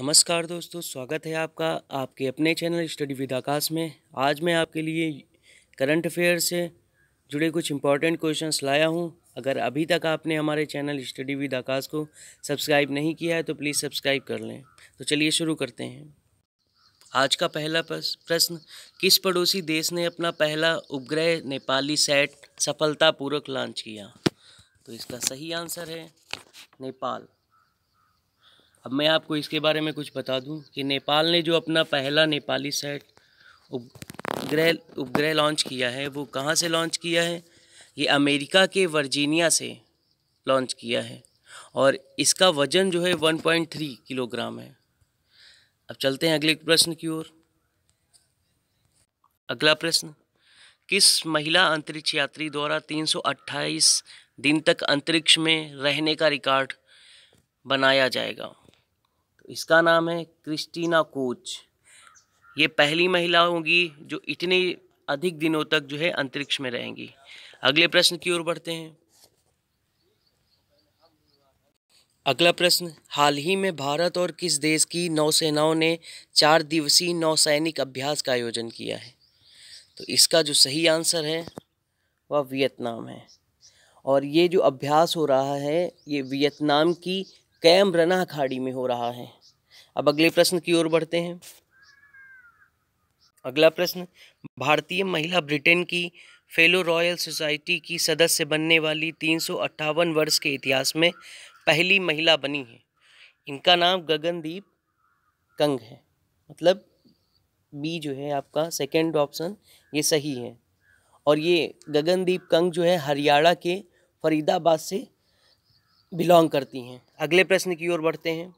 नमस्कार दोस्तों स्वागत है आपका आपके अपने चैनल स्टडी विद आकाश में आज मैं आपके लिए करंट अफेयर से जुड़े कुछ इंपॉर्टेंट क्वेश्चंस लाया हूं अगर अभी तक आपने हमारे चैनल स्टडी विद आकाश को सब्सक्राइब नहीं किया है तो प्लीज़ सब्सक्राइब कर लें तो चलिए शुरू करते हैं आज का पहला प्रश्न किस पड़ोसी देश ने अपना पहला उपग्रह नेपाली सेट सफलतापूर्वक लॉन्च किया तो इसका सही आंसर है नेपाल अब मैं आपको इसके बारे में कुछ बता दूं कि नेपाल ने जो अपना पहला नेपाली सेट उपग्रह उपग्रह लॉन्च किया है वो कहाँ से लॉन्च किया है ये अमेरिका के वर्जीनिया से लॉन्च किया है और इसका वज़न जो है 1.3 किलोग्राम है अब चलते हैं अगले प्रश्न की ओर अगला प्रश्न किस महिला अंतरिक्ष यात्री द्वारा 328 दिन तक अंतरिक्ष में रहने का रिकॉर्ड बनाया जाएगा इसका नाम है क्रिस्टीना कोच ये पहली महिला होंगी जो इतने अधिक दिनों तक जो है अंतरिक्ष में रहेंगी अगले प्रश्न की ओर बढ़ते हैं अगला प्रश्न हाल ही में भारत और किस देश की नौसेनाओं ने चार दिवसीय नौसैनिक अभ्यास का आयोजन किया है तो इसका जो सही आंसर है वह वियतनाम है और ये जो अभ्यास हो रहा है ये वियतनाम की कैम रना खाड़ी में हो रहा है अब अगले प्रश्न की ओर बढ़ते हैं अगला प्रश्न भारतीय महिला ब्रिटेन की फेलो रॉयल सोसाइटी की सदस्य बनने वाली तीन वर्ष के इतिहास में पहली महिला बनी है इनका नाम गगनदीप कंग है मतलब बी जो है आपका सेकंड ऑप्शन ये सही है और ये गगनदीप कंग जो है हरियाणा के फरीदाबाद से बिलोंग करती हैं अगले प्रश्न की ओर बढ़ते हैं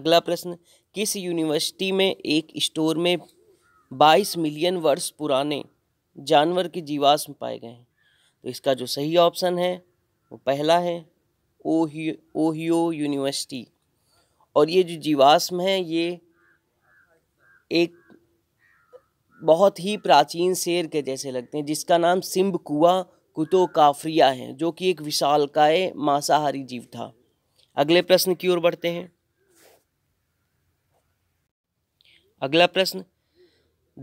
अगला प्रश्न किस यूनिवर्सिटी में एक स्टोर में 22 मिलियन वर्ष पुराने जानवर के जीवाश्म पाए गए हैं तो इसका जो सही ऑप्शन है वो पहला है ओहियो ओहियो यूनिवर्सिटी और ये जो जीवाश्म है ये एक बहुत ही प्राचीन शेर के जैसे लगते हैं जिसका नाम सिम्ब कुआ कुतो काफ्रिया है जो कि एक विशालकाय मांसाहारी जीव था अगले प्रश्न की ओर बढ़ते हैं अगला प्रश्न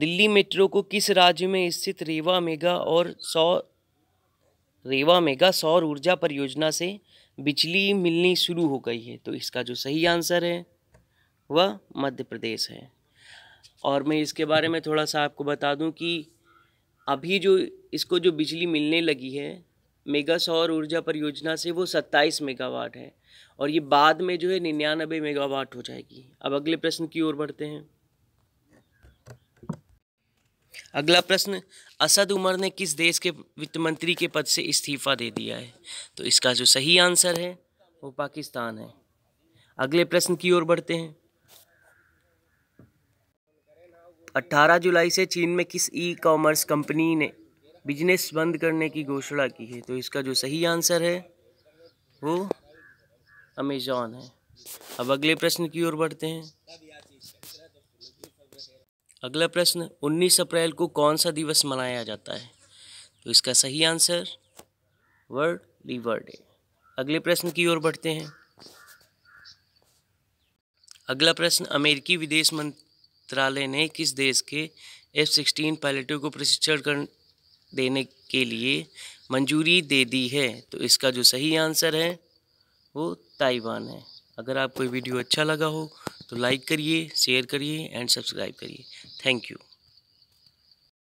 दिल्ली मेट्रो को किस राज्य में स्थित रेवा मेगा और सौ रेवा मेगा सौर ऊर्जा परियोजना से बिजली मिलनी शुरू हो गई है तो इसका जो सही आंसर है वह मध्य प्रदेश है और मैं इसके बारे में थोड़ा सा आपको बता दूं कि अभी जो इसको जो बिजली मिलने लगी है मेगा सौर ऊर्जा परियोजना से वो सत्ताईस मेगावाट है और ये बाद में जो है निन्यानबे मेगावाट हो जाएगी अब अगले प्रश्न की ओर बढ़ते हैं अगला प्रश्न असद उमर ने किस देश के वित्त मंत्री के पद से इस्तीफा दे दिया है तो इसका जो सही आंसर है वो पाकिस्तान है अगले प्रश्न की ओर बढ़ते हैं 18 जुलाई से चीन में किस ई कॉमर्स कंपनी ने बिजनेस बंद करने की घोषणा की है तो इसका जो सही आंसर है वो अमेजॉन है अब अगले प्रश्न की ओर बढ़ते हैं अगला प्रश्न 19 अप्रैल को कौन सा दिवस मनाया जाता है तो इसका सही आंसर वर्ल्ड लीवर डे अगले प्रश्न की ओर बढ़ते हैं अगला प्रश्न अमेरिकी विदेश मंत्री मंत्रालय ने किस देश के एफ सिक्सटीन पायलटों को प्रशिक्षण कर देने के लिए मंजूरी दे दी है तो इसका जो सही आंसर है वो ताइवान है अगर आपको वीडियो अच्छा लगा हो तो लाइक करिए शेयर करिए एंड सब्सक्राइब करिए थैंक यू